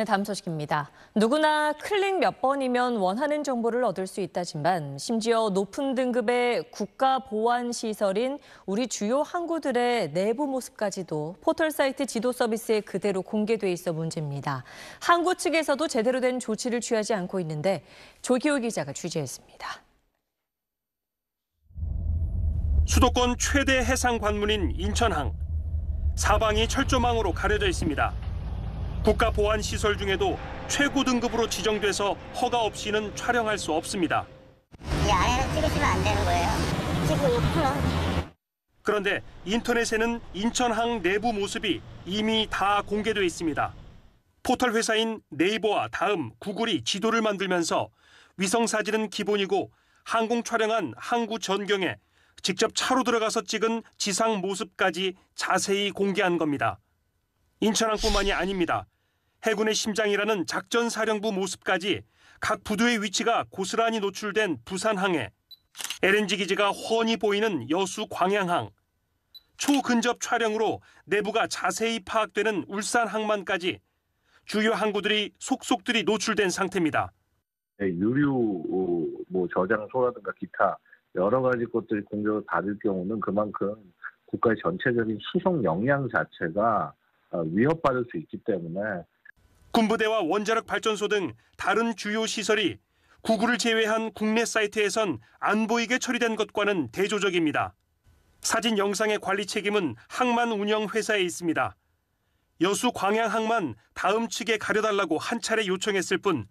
네, 다음 소식입니다. 누구나 클릭 몇 번이면 원하는 정보를 얻을 수 있다지만 심지어 높은 등급의 국가 보안 시설인 우리 주요 항구들의 내부 모습까지도 포털 사이트 지도 서비스에 그대로 공개돼 있어 문제입니다. 항구 측에서도 제대로 된 조치를 취하지 않고 있는데 조기호 기자가 취재했습니다. 수도권 최대 해상 관문인 인천항 사방이 철조망으로 가려져 있습니다. 국가보안시설 중에도 최고 등급으로 지정돼서 허가 없이는 촬영할 수 없습니다. 이 안에서 찍으시면 안 되는 거예요. 찍고 욕풀어. 그런데 인터넷에는 인천항 내부 모습이 이미 다 공개돼 있습니다. 포털 회사인 네이버와 다음, 구글이 지도를 만들면서 위성 사진은 기본이고 항공 촬영한 항구 전경에 직접 차로 들어가서 찍은 지상 모습까지 자세히 공개한 겁니다. 인천항뿐만이 아닙니다. 해군의 심장이라는 작전사령부 모습까지 각 부두의 위치가 고스란히 노출된 부산항에 LNG 기지가 훤히 보이는 여수 광양항, 초근접 촬영으로 내부가 자세히 파악되는 울산항만까지 주요 항구들이 속속들이 노출된 상태입니다. 네, 유류 어, 뭐 저장소라든가 기타 여러 가지 것들이 공격을 받을 경우는 그만큼 국가의 전체적인 수송 역량 자체가 어, 위협받을 수 있기 때문에 군부대와 원자력 발전소 등 다른 주요 시설이 구글을 제외한 국내 사이트에선 안 보이게 처리된 것과는 대조적입니다. 사진 영상의 관리 책임은 항만 운영 회사에 있습니다. 여수 광양항만 다음 측에 가려달라고 한 차례 요청했을 뿐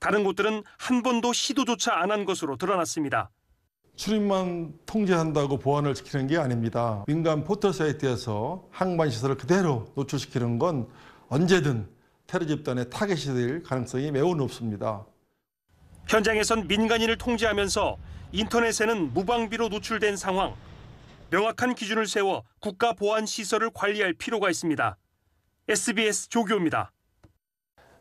다른 곳들은 한 번도 시도조차 안 한 것으로 드러났습니다. 출입만 통제한다고 보안을 지키는 게 아닙니다. 민간 포털 사이트에서 항만시설을 그대로 노출시키는 건 언제든 테러 집단의 타겟이 될 가능성이 매우 높습니다. 현장에선 민간인을 통제하면서 인터넷에는 무방비로 노출된 상황. 명확한 기준을 세워 국가 보안 시설을 관리할 필요가 있습니다. SBS 조교입니다.